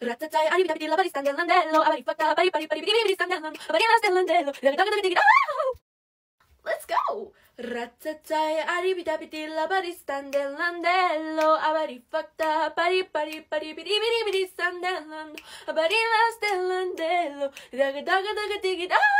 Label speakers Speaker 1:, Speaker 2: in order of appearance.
Speaker 1: Ratatai, ari bidi la bari standellandello, pari pari pari bari bari bidi bidi standellandello, abari la standellandello, la bidi bidi bidi Let's go! Ratatai, ari bidi bidi
Speaker 2: la bari standellandello, abari pari pari pari bari bidi bidi bidi
Speaker 3: standellandello,
Speaker 4: abari la standellandello, la bidi bidi bidi bidi